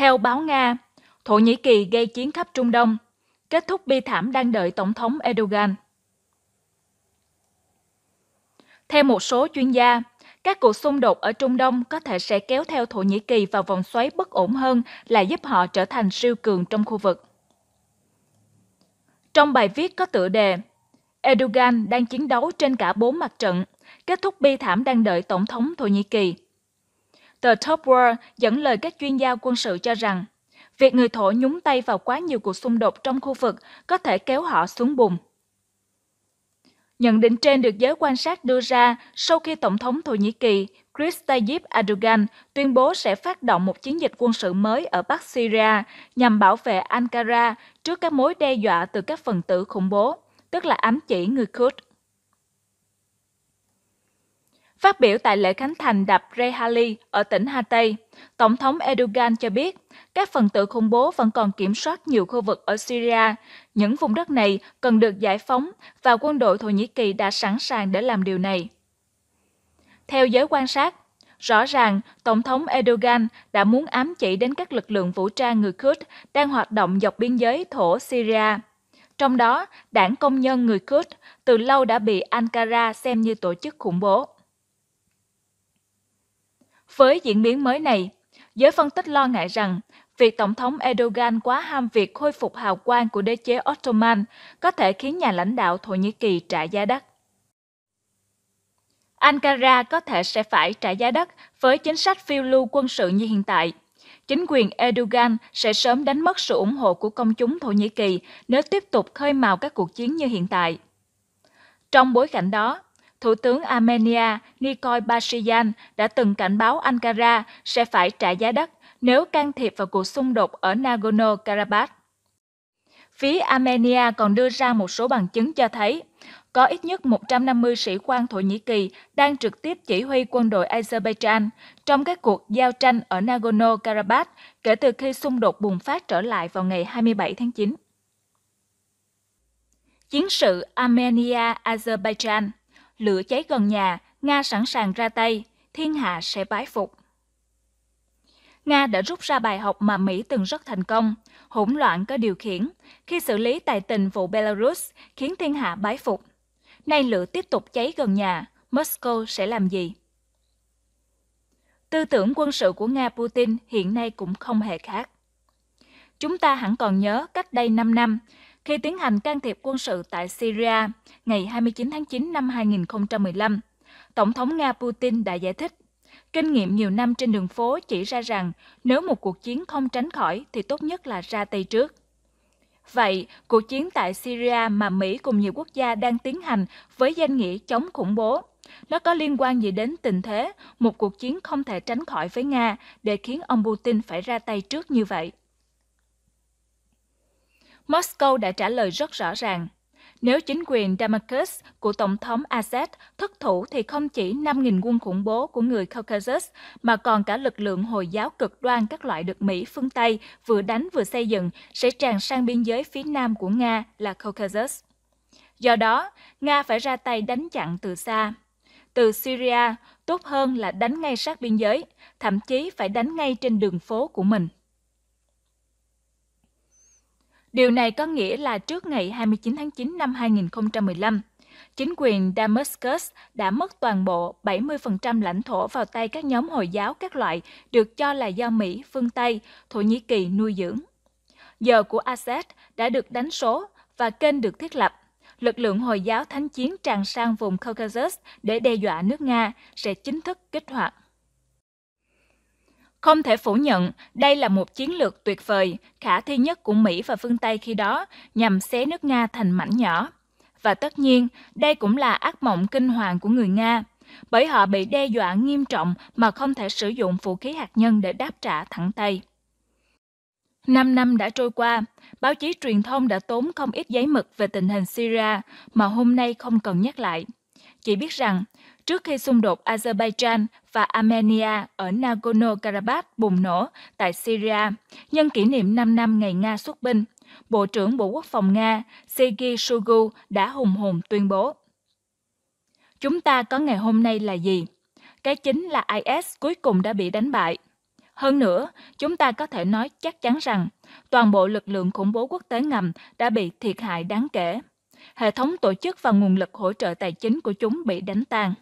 Theo báo Nga, Thổ Nhĩ Kỳ gây chiến khắp Trung Đông, kết thúc bi thảm đang đợi Tổng thống Erdogan. Theo một số chuyên gia, các cuộc xung đột ở Trung Đông có thể sẽ kéo theo Thổ Nhĩ Kỳ vào vòng xoáy bất ổn hơn là giúp họ trở thành siêu cường trong khu vực. Trong bài viết có tựa đề Erdogan đang chiến đấu trên cả bốn mặt trận, kết thúc bi thảm đang đợi Tổng thống Thổ Nhĩ Kỳ – tờ Top World dẫn lời các chuyên gia quân sự cho rằng việc người Thổ nhúng tay vào quá nhiều cuộc xung đột trong khu vực có thể kéo họ xuống bùn. Nhận định trên được giới quan sát đưa ra sau khi Tổng thống Thổ Nhĩ Kỳ Chris Tayyip Erdogan tuyên bố sẽ phát động một chiến dịch quân sự mới ở Bắc Syria nhằm bảo vệ Ankara trước các mối đe dọa từ các phần tử khủng bố, tức là ám chỉ người Kurd. Phát biểu tại lễ khánh thành đập Rehali ở tỉnh Hà Tây, Tổng thống Erdogan cho biết các phần tử khủng bố vẫn còn kiểm soát nhiều khu vực ở Syria. Những vùng đất này cần được giải phóng và quân đội Thổ Nhĩ Kỳ đã sẵn sàng để làm điều này. Theo giới quan sát, rõ ràng Tổng thống Erdogan đã muốn ám chỉ đến các lực lượng vũ trang người Kurd đang hoạt động dọc biên giới thổ Syria. Trong đó, đảng công nhân người Kurd từ lâu đã bị Ankara xem như tổ chức khủng bố. Với diễn biến mới này, giới phân tích lo ngại rằng việc Tổng thống Erdogan quá ham việc khôi phục hào quang của đế chế Ottoman có thể khiến nhà lãnh đạo Thổ Nhĩ Kỳ trả giá đắt. Ankara có thể sẽ phải trả giá đắt với chính sách phiêu lưu quân sự như hiện tại. Chính quyền Erdogan sẽ sớm đánh mất sự ủng hộ của công chúng Thổ Nhĩ Kỳ nếu tiếp tục khơi mào các cuộc chiến như hiện tại. Trong bối cảnh đó, Thủ tướng Armenia Nikol Pashinyan đã từng cảnh báo Ankara sẽ phải trả giá đắt nếu can thiệp vào cuộc xung đột ở Nagorno-Karabakh. Phía Armenia còn đưa ra một số bằng chứng cho thấy có ít nhất 150 sĩ quan Thổ Nhĩ Kỳ đang trực tiếp chỉ huy quân đội Azerbaijan trong các cuộc giao tranh ở Nagorno-Karabakh kể từ khi xung đột bùng phát trở lại vào ngày 27 tháng 9. Chiến sự Armenia-Azerbaijan lửa cháy gần nhà, Nga sẵn sàng ra tay, thiên hạ sẽ bái phục. Nga đã rút ra bài học mà Mỹ từng rất thành công, hỗn loạn có điều khiển, khi xử lý tài tình vụ Belarus khiến thiên hạ bái phục. Nay lửa tiếp tục cháy gần nhà, Moscow sẽ làm gì? Tư tưởng quân sự của Nga Putin hiện nay cũng không hề khác. Chúng ta hẳn còn nhớ cách đây 5 năm, khi tiến hành can thiệp quân sự tại Syria ngày 29 tháng 9 năm 2015. Tổng thống Nga Putin đã giải thích, kinh nghiệm nhiều năm trên đường phố chỉ ra rằng nếu một cuộc chiến không tránh khỏi thì tốt nhất là ra tay trước. Vậy, cuộc chiến tại Syria mà Mỹ cùng nhiều quốc gia đang tiến hành với danh nghĩa chống khủng bố, nó có liên quan gì đến tình thế một cuộc chiến không thể tránh khỏi với Nga để khiến ông Putin phải ra tay trước như vậy? Moscow đã trả lời rất rõ ràng. Nếu chính quyền Damascus của Tổng thống Assad thất thủ thì không chỉ 5.000 quân khủng bố của người Caucasus mà còn cả lực lượng Hồi giáo cực đoan các loại được Mỹ phương Tây vừa đánh vừa xây dựng sẽ tràn sang biên giới phía nam của Nga là Caucasus. Do đó, Nga phải ra tay đánh chặn từ xa. Từ Syria, tốt hơn là đánh ngay sát biên giới, thậm chí phải đánh ngay trên đường phố của mình. Điều này có nghĩa là trước ngày 29 tháng 9 năm 2015, chính quyền Damascus đã mất toàn bộ 70% lãnh thổ vào tay các nhóm Hồi giáo các loại được cho là do Mỹ, phương Tây, Thổ Nhĩ Kỳ nuôi dưỡng. Giờ của Assad đã được đánh số và kênh được thiết lập. Lực lượng Hồi giáo thánh chiến tràn sang vùng Caucasus để đe dọa nước Nga sẽ chính thức kích hoạt. Không thể phủ nhận, đây là một chiến lược tuyệt vời, khả thi nhất của Mỹ và phương Tây khi đó nhằm xé nước Nga thành mảnh nhỏ. Và tất nhiên, đây cũng là ác mộng kinh hoàng của người Nga, bởi họ bị đe dọa nghiêm trọng mà không thể sử dụng vũ khí hạt nhân để đáp trả thẳng tay. Năm năm đã trôi qua, báo chí truyền thông đã tốn không ít giấy mực về tình hình Syria mà hôm nay không cần nhắc lại. Chỉ biết rằng, trước khi xung đột Azerbaijan và Armenia ở Nagorno-Karabakh bùng nổ tại Syria, nhân kỷ niệm 5 năm ngày Nga xuất binh, Bộ trưởng Bộ Quốc phòng Nga Sergei Shoigu đã hùng hồn tuyên bố. Chúng ta có ngày hôm nay là gì? Cái chính là IS cuối cùng đã bị đánh bại. Hơn nữa, chúng ta có thể nói chắc chắn rằng toàn bộ lực lượng khủng bố quốc tế ngầm đã bị thiệt hại đáng kể hệ thống tổ chức và nguồn lực hỗ trợ tài chính của chúng bị đánh tan.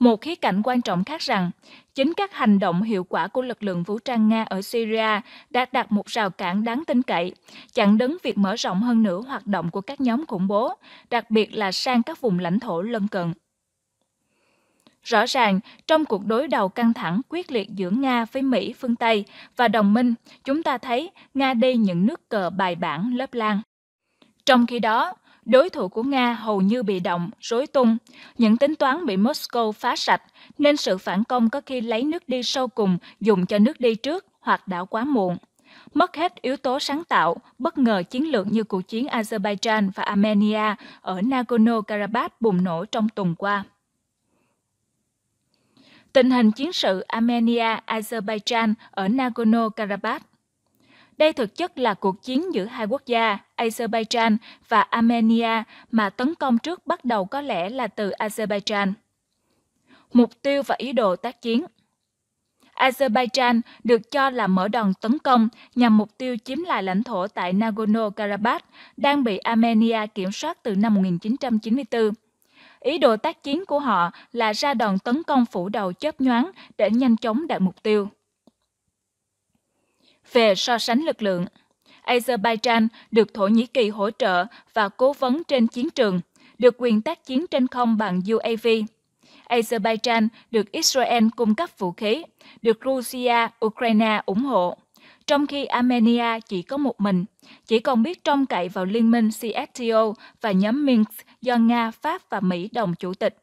Một khía cạnh quan trọng khác rằng, chính các hành động hiệu quả của lực lượng vũ trang Nga ở Syria đã đặt một rào cản đáng tin cậy, chặn đứng việc mở rộng hơn nữa hoạt động của các nhóm khủng bố, đặc biệt là sang các vùng lãnh thổ lân cận. Rõ ràng, trong cuộc đối đầu căng thẳng quyết liệt giữa Nga với Mỹ phương Tây và đồng minh, chúng ta thấy Nga đi những nước cờ bài bản lớp lan. Trong khi đó, đối thủ của Nga hầu như bị động, rối tung. Những tính toán bị Moscow phá sạch, nên sự phản công có khi lấy nước đi sâu cùng dùng cho nước đi trước hoặc đảo quá muộn. Mất hết yếu tố sáng tạo, bất ngờ chiến lược như cuộc chiến Azerbaijan và Armenia ở Nagorno-Karabakh bùng nổ trong tuần qua. Tình hình chiến sự Armenia-Azerbaijan ở Nagorno-Karabakh đây thực chất là cuộc chiến giữa hai quốc gia Azerbaijan và Armenia mà tấn công trước bắt đầu có lẽ là từ Azerbaijan. Mục tiêu và ý đồ tác chiến Azerbaijan được cho là mở đòn tấn công nhằm mục tiêu chiếm lại lãnh thổ tại Nagorno-Karabakh, đang bị Armenia kiểm soát từ năm 1994. Ý đồ tác chiến của họ là ra đòn tấn công phủ đầu chớp nhoáng để nhanh chóng đạt mục tiêu về so sánh lực lượng. Azerbaijan được Thổ Nhĩ Kỳ hỗ trợ và cố vấn trên chiến trường, được quyền tác chiến trên không bằng UAV. Azerbaijan được Israel cung cấp vũ khí, được Russia, Ukraine ủng hộ. Trong khi Armenia chỉ có một mình, chỉ còn biết trông cậy vào liên minh CSTO và nhóm Minsk do Nga, Pháp và Mỹ đồng chủ tịch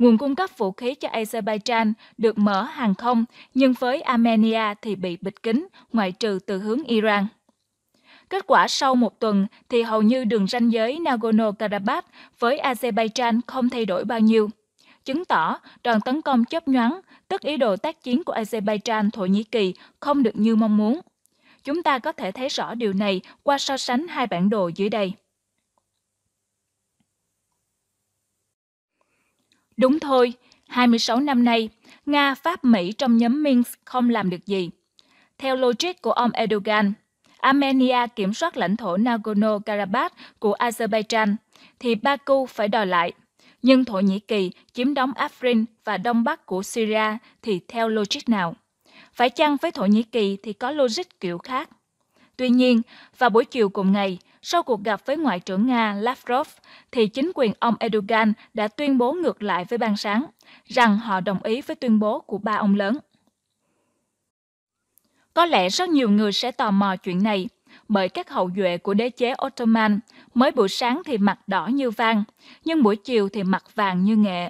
nguồn cung cấp vũ khí cho Azerbaijan được mở hàng không, nhưng với Armenia thì bị bịt kín, ngoại trừ từ hướng Iran. Kết quả sau một tuần thì hầu như đường ranh giới Nagorno-Karabakh với Azerbaijan không thay đổi bao nhiêu, chứng tỏ đoàn tấn công chớp nhoáng, tức ý đồ tác chiến của Azerbaijan Thổ Nhĩ Kỳ không được như mong muốn. Chúng ta có thể thấy rõ điều này qua so sánh hai bản đồ dưới đây. Đúng thôi, 26 năm nay, Nga, Pháp, Mỹ trong nhóm Minsk không làm được gì. Theo logic của ông Erdogan, Armenia kiểm soát lãnh thổ Nagorno-Karabakh của Azerbaijan, thì Baku phải đòi lại. Nhưng Thổ Nhĩ Kỳ chiếm đóng Afrin và Đông Bắc của Syria thì theo logic nào? Phải chăng với Thổ Nhĩ Kỳ thì có logic kiểu khác? Tuy nhiên, vào buổi chiều cùng ngày, sau cuộc gặp với Ngoại trưởng Nga Lavrov, thì chính quyền ông Erdogan đã tuyên bố ngược lại với ban sáng, rằng họ đồng ý với tuyên bố của ba ông lớn. Có lẽ rất nhiều người sẽ tò mò chuyện này, bởi các hậu duệ của đế chế Ottoman mới buổi sáng thì mặt đỏ như vang nhưng buổi chiều thì mặt vàng như nghệ.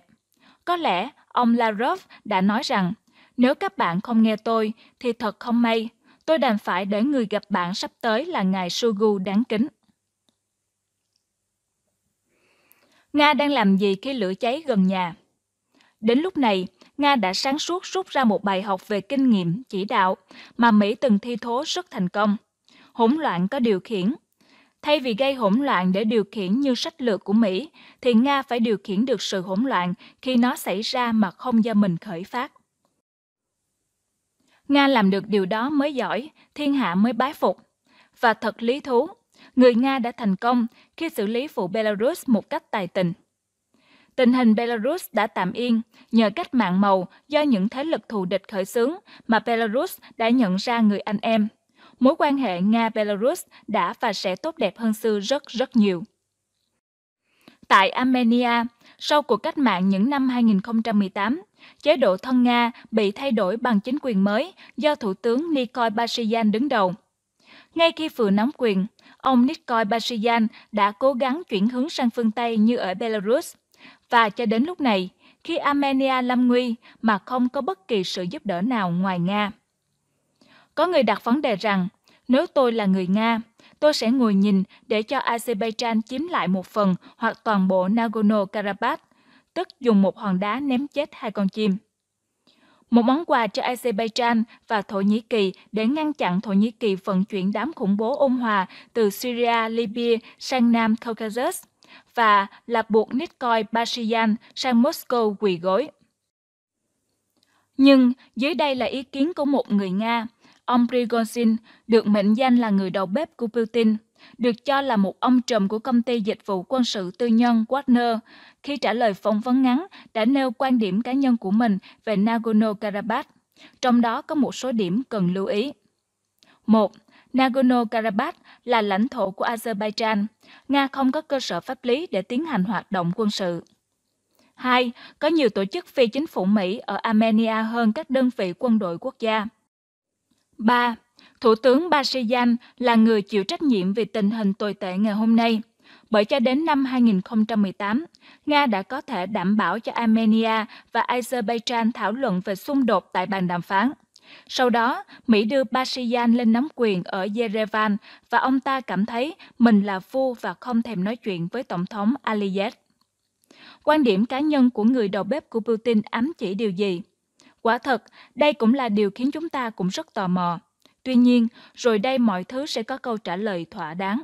Có lẽ ông Lavrov đã nói rằng, nếu các bạn không nghe tôi thì thật không may, tôi đành phải để người gặp bạn sắp tới là ngài Sugu đáng kính. Nga đang làm gì khi lửa cháy gần nhà? Đến lúc này, Nga đã sáng suốt rút ra một bài học về kinh nghiệm, chỉ đạo mà Mỹ từng thi thố rất thành công. Hỗn loạn có điều khiển. Thay vì gây hỗn loạn để điều khiển như sách lược của Mỹ, thì Nga phải điều khiển được sự hỗn loạn khi nó xảy ra mà không do mình khởi phát. Nga làm được điều đó mới giỏi, thiên hạ mới bái phục. Và thật lý thú, người Nga đã thành công khi xử lý vụ Belarus một cách tài tình. Tình hình Belarus đã tạm yên nhờ cách mạng màu do những thế lực thù địch khởi xướng mà Belarus đã nhận ra người anh em. Mối quan hệ Nga-Belarus đã và sẽ tốt đẹp hơn xưa rất rất nhiều. Tại Armenia, sau cuộc cách mạng những năm 2018, chế độ thân Nga bị thay đổi bằng chính quyền mới do Thủ tướng Nikol Pashinyan đứng đầu – ngay khi vừa nắm quyền, ông Nikol Pashinyan đã cố gắng chuyển hướng sang phương Tây như ở Belarus. Và cho đến lúc này, khi Armenia lâm nguy mà không có bất kỳ sự giúp đỡ nào ngoài Nga. Có người đặt vấn đề rằng, nếu tôi là người Nga, tôi sẽ ngồi nhìn để cho Azerbaijan chiếm lại một phần hoặc toàn bộ Nagorno-Karabakh, tức dùng một hòn đá ném chết hai con chim một món quà cho Azerbaijan và Thổ Nhĩ Kỳ để ngăn chặn Thổ Nhĩ Kỳ vận chuyển đám khủng bố ôn hòa từ Syria, Libya sang Nam Caucasus và là buộc Nikolai Pashinyan sang Moscow quỳ gối. Nhưng dưới đây là ý kiến của một người Nga, ông Prigozhin được mệnh danh là người đầu bếp của Putin – được cho là một ông trùm của công ty dịch vụ quân sự tư nhân Wagner, khi trả lời phỏng vấn ngắn đã nêu quan điểm cá nhân của mình về Nagorno-Karabakh, trong đó có một số điểm cần lưu ý. 1. Nagorno-Karabakh là lãnh thổ của Azerbaijan. Nga không có cơ sở pháp lý để tiến hành hoạt động quân sự. 2. Có nhiều tổ chức phi chính phủ Mỹ ở Armenia hơn các đơn vị quân đội quốc gia. 3. Thủ tướng Pashinyan là người chịu trách nhiệm về tình hình tồi tệ ngày hôm nay, bởi cho đến năm 2018, Nga đã có thể đảm bảo cho Armenia và Azerbaijan thảo luận về xung đột tại bàn đàm phán. Sau đó, Mỹ đưa Pashinyan lên nắm quyền ở Yerevan và ông ta cảm thấy mình là vua và không thèm nói chuyện với Tổng thống Aliyev. Quan điểm cá nhân của người đầu bếp của Putin ám chỉ điều gì? Quả thật, đây cũng là điều khiến chúng ta cũng rất tò mò. Tuy nhiên, rồi đây mọi thứ sẽ có câu trả lời thỏa đáng.